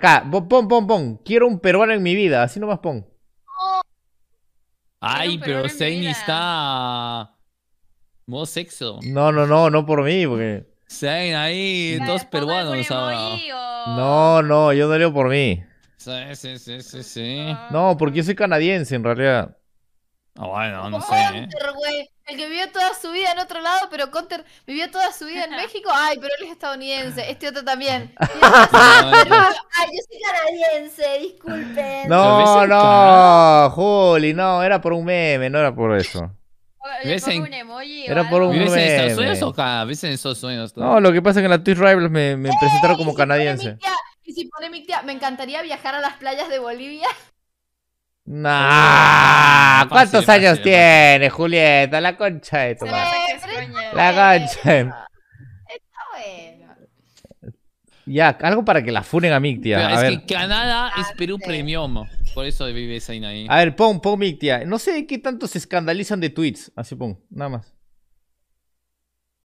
Acá, pon, pon, pon. Quiero un peruano en mi vida. Así nomás pon. Ay, pero Zane está. Modo sexo. No, no, no, no por mí, porque. Zane, ahí dos peruanos ahora. No, no, yo no leo por mí. Sí, sí, sí, sí, ah. No, porque yo soy canadiense en realidad. Ah, bueno, no oh, sé. ¿eh? el que vivió toda su vida en otro lado, pero Conter vivió toda su vida en México. Ay, pero él es estadounidense. Este otro también. Ay, yo soy canadiense, disculpen. No, no, Juli, no, era por un meme, no era por eso. ¿Ves en... Era por un ¿Ves en esos o en No, lo que pasa es que en la Twitch Rivals me, presentaron como canadiense. Y si pone mi tía, me encantaría viajar a las playas de Bolivia. ¡No! Ah, ¿cuántos años tiene, Julieta? La concha de tu madre. La concha. Ya, algo para que la funen a Mictia. Pero es que Canadá es ah, Perú Premium. Por eso vive esa ahí. A ver, pon, pon Mictia. No sé de qué tanto se escandalizan de tweets. Así pon, nada más.